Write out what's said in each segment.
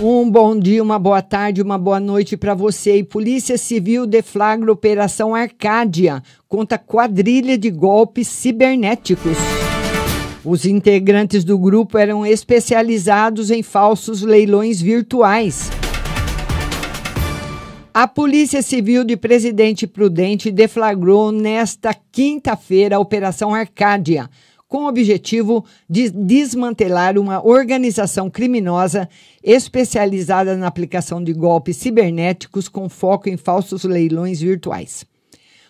Um bom dia, uma boa tarde, uma boa noite para você. E Polícia Civil deflagra Operação Arcádia contra quadrilha de golpes cibernéticos. Os integrantes do grupo eram especializados em falsos leilões virtuais. A Polícia Civil de Presidente Prudente deflagrou nesta quinta-feira a Operação Arcádia com o objetivo de desmantelar uma organização criminosa especializada na aplicação de golpes cibernéticos com foco em falsos leilões virtuais.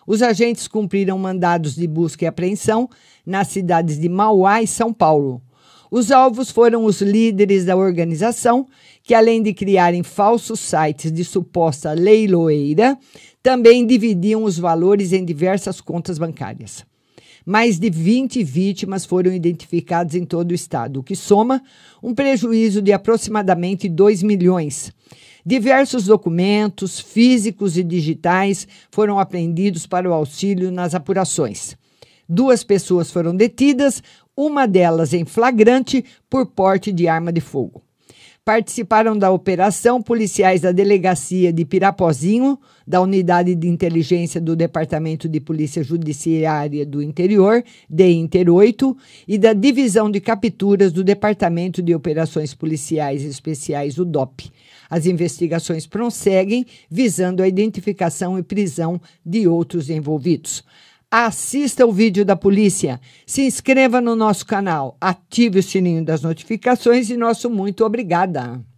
Os agentes cumpriram mandados de busca e apreensão nas cidades de Mauá e São Paulo. Os alvos foram os líderes da organização, que além de criarem falsos sites de suposta leiloeira, também dividiam os valores em diversas contas bancárias. Mais de 20 vítimas foram identificadas em todo o estado, o que soma um prejuízo de aproximadamente 2 milhões. Diversos documentos físicos e digitais foram apreendidos para o auxílio nas apurações. Duas pessoas foram detidas, uma delas em flagrante por porte de arma de fogo. Participaram da operação policiais da Delegacia de Pirapozinho, da Unidade de Inteligência do Departamento de Polícia Judiciária do Interior, Inter 8, e da Divisão de Capturas do Departamento de Operações Policiais Especiais, o DOP. As investigações prosseguem, visando a identificação e prisão de outros envolvidos assista o vídeo da polícia, se inscreva no nosso canal, ative o sininho das notificações e nosso muito obrigada.